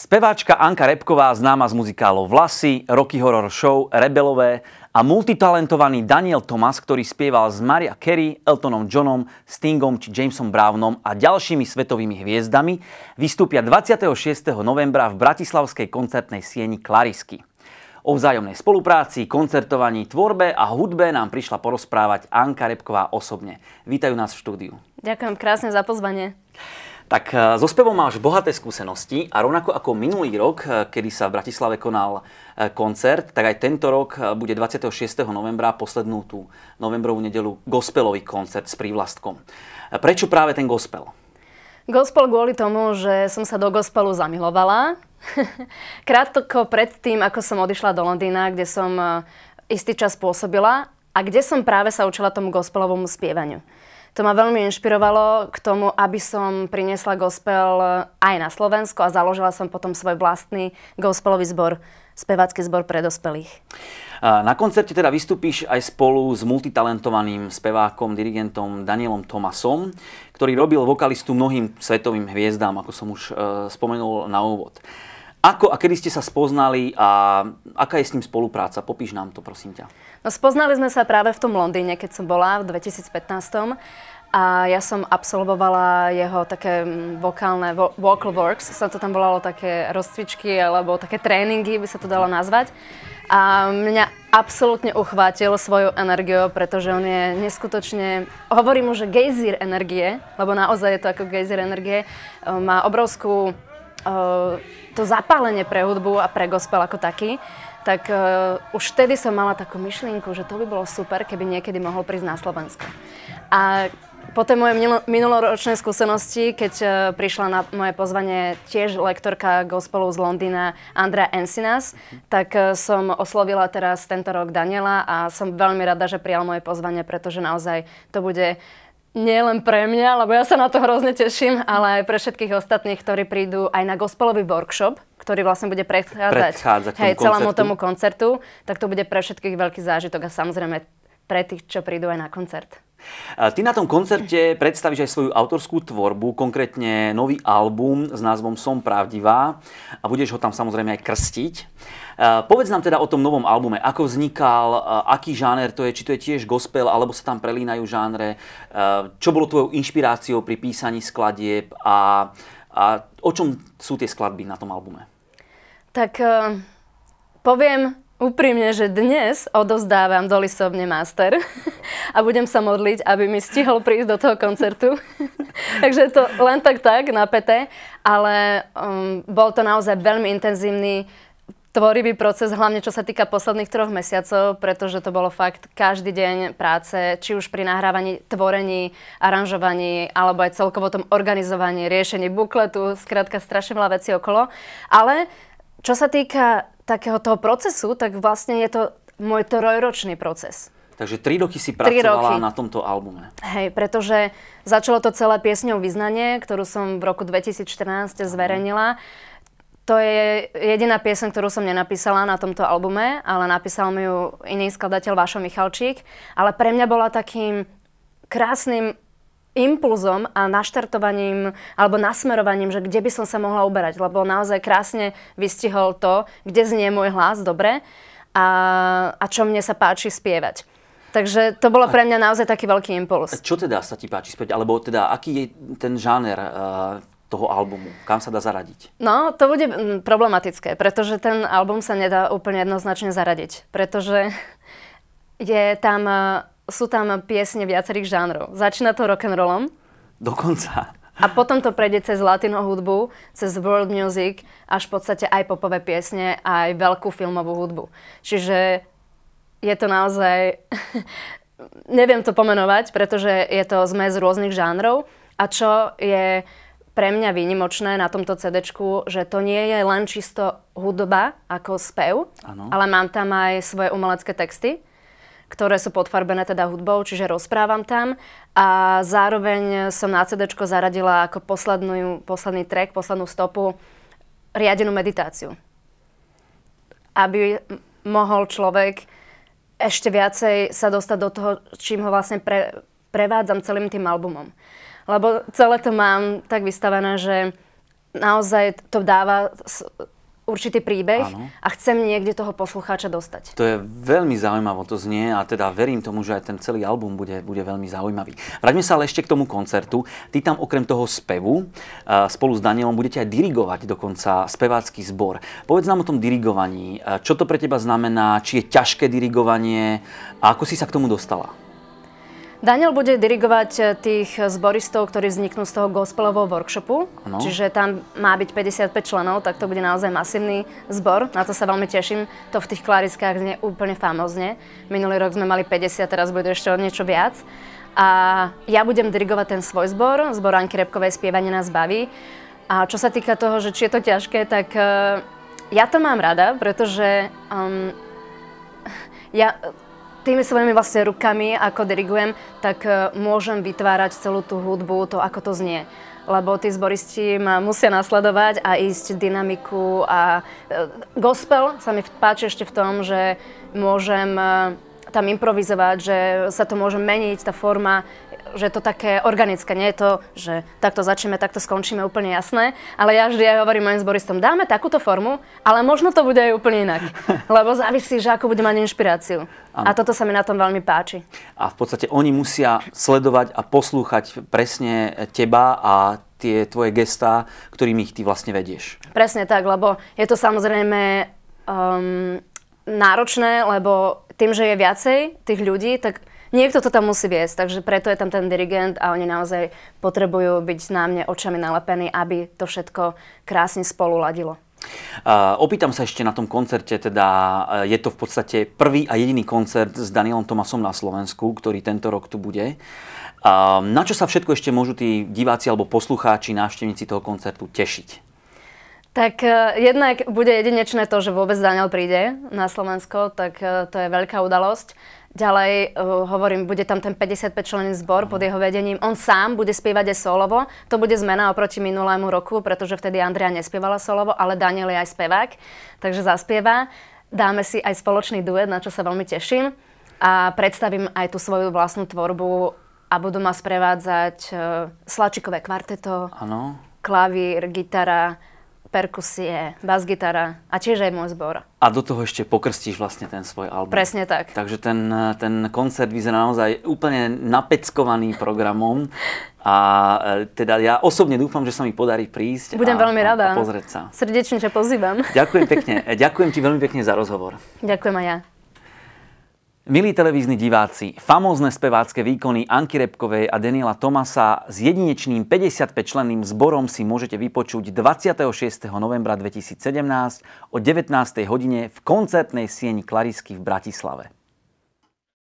Speváčka Anka Repková, známa z muzikálov Vlasy, Rocky Horror Show, Rebelové a multitalentovaný Daniel Thomas, ktorý spieval s Maria Carey, Eltonom Johnom, Stingom či Jamesom Brownom a ďalšími svetovými hviezdami, vystúpia 26. novembra v bratislavskej koncertnej sieni Klarisky. O vzájomnej spolupráci, koncertovaní, tvorbe a hudbe nám prišla porozprávať Anka Repková osobne. Vítajú nás v štúdiu. Ďakujem krásne za pozvanie. Tak e, so spevom máš bohaté skúsenosti a rovnako ako minulý rok, e, kedy sa v Bratislave konal e, koncert, tak aj tento rok bude 26. novembra poslednú tú novembrovú nedelu gospelový koncert s prívlastkom. Prečo práve ten gospel? Gospel kvôli tomu, že som sa do gospelu zamilovala. Krátko predtým, ako som odišla do Londýna, kde som istý čas pôsobila a kde som práve sa učila tomu gospelovomu spievaniu. To ma veľmi inšpirovalo k tomu, aby som priniesla gospel aj na Slovensko a založila som potom svoj vlastný gospelový zbor, spevácky zbor pre dospelých. Na koncerte teda vystúpiš aj spolu s multitalentovaným spevákom, dirigentom Danielom Tomasom, ktorý robil vokalistu mnohým svetovým hviezdám, ako som už e, spomenul na úvod. Ako a kedy ste sa spoznali a aká je s ním spolupráca? Popíš nám to, prosím ťa. No, spoznali sme sa práve v tom Londýne, keď som bola v 2015. A ja som absolvovala jeho také mm, vokálne vo, vocal works, sa to tam volalo také rozcvičky alebo také tréningy, by sa to dalo nazvať. A mňa absolútne uchvátil svojou energiou, pretože on je neskutočne, hovorím mu, že gejzír energie, lebo naozaj je to ako gejzír energie, e, má obrovskú Ehm, to zapálenie pre hudbu a pre gospel ako taký, tak uh, už vtedy som mala takú myšlienku, že to by bolo super, keby niekedy mohol prísť na Slovensko. A po tej mojej minuloročnej skúsenosti, keď uh, prišla na moje pozvanie tiež lektorka gospelu z Londýna Andrea Ensinas, tak uh, som oslovila teraz tento rok Daniela a som veľmi rada, že prijal moje pozvanie, pretože naozaj to bude nie len pre mňa, lebo ja sa na to hrozne teším, ale aj pre všetkých ostatných, ktorí prídu aj na gospelový workshop, ktorý vlastne bude prechádzať hej, celému koncertu. tomu koncertu, tak to bude pre všetkých veľký zážitok a samozrejme pre tých, čo prídu aj na koncert. Ty na tom koncerte predstavíš aj svoju autorskú tvorbu, konkrétne nový album s názvom Som pravdivá a budeš ho tam samozrejme aj krstiť. Povedz nám teda o tom novom albume, ako vznikal, aký žáner to je, či to je tiež gospel, alebo sa tam prelínajú žánre, čo bolo tvojou inšpiráciou pri písaní skladieb a, a o čom sú tie skladby na tom albume? Tak eh, poviem Úprimne, že dnes odozdávam Lisovne master a budem sa modliť, aby mi stihol prísť do toho koncertu. Takže to len tak tak, napäté, ale um, bol to naozaj veľmi intenzívny tvorivý proces, hlavne čo sa týka posledných troch mesiacov, pretože to bolo fakt každý deň práce, či už pri nahrávaní, tvorení, aranžovaní, alebo aj celkovo tom organizovaní, riešení bukletu, skrátka strašne veľa vecí okolo. Ale čo sa týka takého toho procesu, tak vlastne je to môj trojročný proces. Takže tri roky si pracovala roky. na tomto albume. Hej, pretože začalo to celé piesňou Vyznanie, ktorú som v roku 2014 zverejnila. To je jediná piesen, ktorú som nenapísala na tomto albume, ale napísal mi ju iný skladateľ Vášo Michalčík. Ale pre mňa bola takým krásnym impulzom a naštartovaním alebo nasmerovaním, že kde by som sa mohla uberať, lebo naozaj krásne vystihol to, kde znie môj hlas dobre a, a čo mne sa páči spievať. Takže to bolo pre mňa naozaj taký veľký impuls. Čo teda sa ti páči späť, alebo teda aký je ten žáner uh, toho albumu? Kam sa dá zaradiť? No, to bude mm, problematické, pretože ten album sa nedá úplne jednoznačne zaradiť, pretože je tam eh, sú tam piesne viacerých žánrov. Začína to rock rollom. Dokonca. A potom to prejde cez latino hudbu, cez world music, až v podstate aj popové piesne, aj veľkú filmovú hudbu. Čiže je to naozaj... neviem to pomenovať, pretože je to zmes rôznych žánrov. A čo je pre mňa výnimočné na tomto cd že to nie je len čisto hudba ako spev, ano. ale mám tam aj svoje umelecké texty, ktoré sú podfarbené teda hudbou, čiže rozprávam tam. A zároveň som na CD zaradila ako poslednú, posledný track, poslednú stopu, riadenú meditáciu. Aby mohol človek ešte viacej sa dostať do toho, čím ho vlastne pre, prevádzam celým tým albumom. Lebo celé to mám tak vystavené, že naozaj to dáva určitý príbeh ano. a chcem niekde toho poslucháča dostať. To je veľmi zaujímavé, to znie a teda verím tomu, že aj ten celý album bude, bude veľmi zaujímavý. Vráťme sa ale ešte k tomu koncertu. Ty tam okrem toho spevu eh, spolu s Danielom budete aj dirigovať dokonca spevácky zbor. Povedz nám o tom dirigovaní. Eh, čo to pre teba znamená? Či je ťažké dirigovanie? A ako si sa k tomu dostala? Daniel bude dirigovať eh, tých zboristov, ktorí vzniknú z toho gospelového workshopu. Ano. Čiže tam má byť 55 členov, tak to bude naozaj masívny zbor. Na to sa veľmi teším. To v tých klariskách znie úplne famozne. Minulý rok sme mali 50, teraz bude ešte o niečo viac. A ja budem dirigovať ten svoj zbor, zbor Anky Repkovej Spievanie nás baví. A čo sa týka toho, že či je to ťažké, tak eh, ja to mám rada, pretože um, ja tými svojimi vlastne rukami, ako dirigujem, tak e, môžem vytvárať celú tú hudbu, to ako to znie. Lebo tí zboristi ma musia nasledovať a ísť dynamiku a e, gospel sa mi páči ešte v tom, že môžem e, tam improvizovať, že sa to môže meniť, tá forma že to také organické, nie je to, že takto začneme, takto skončíme, úplne jasné. Ale ja vždy aj hovorím mojim zboristom, dáme takúto formu, ale možno to bude aj úplne inak. Lebo závisí, že ako bude mať inšpiráciu. Ano. A toto sa mi na tom veľmi páči. A v podstate oni musia sledovať a poslúchať presne teba a tie tvoje gestá, ktorými ich ty vlastne vedieš. Presne tak, lebo je to samozrejme um, náročné, lebo tým, že je viacej tých ľudí, tak Niekto to tam musí viesť, takže preto je tam ten dirigent a oni naozaj potrebujú byť na mne očami nalepení, aby to všetko krásne spolu ladilo. Uh, opýtam sa ešte na tom koncerte, teda je to v podstate prvý a jediný koncert s Danielom Tomasom na Slovensku, ktorý tento rok tu bude. Uh, na čo sa všetko ešte môžu tí diváci alebo poslucháči, návštevníci toho koncertu tešiť? Tak e, jednak bude jedinečné to, že vôbec Daniel príde na Slovensko, tak e, to je veľká udalosť. Ďalej uh, hovorím, bude tam ten 55 členný zbor pod jeho vedením. On sám bude spievať aj solovo. To bude zmena oproti minulému roku, pretože vtedy Andrea nespievala solovo, ale Daniel je aj spevák, takže zaspieva. Dáme si aj spoločný duet, na čo sa veľmi teším. A predstavím aj tú svoju vlastnú tvorbu a budú ma sprevádzať uh, Slačikové kvarteto, ano. klavír, gitara, perkusie, basgitara a tiež aj môj zbor. A do toho ešte pokrstíš vlastne ten svoj album. Presne tak. Takže ten, ten koncert vyzerá naozaj úplne napeckovaný programom a e, teda ja osobne dúfam, že sa mi podarí prísť Budem a, veľmi rada. a pozrieť sa. Srdečne že pozývam. Ďakujem pekne. Ďakujem ti veľmi pekne za rozhovor. Ďakujem aj ja. Milí televízni diváci, famózne spevácké výkony Anky Repkovej a Daniela Tomasa s jedinečným 55-členným zborom si môžete vypočuť 26. novembra 2017 o 19. hodine v koncertnej sieni Klarisky v Bratislave.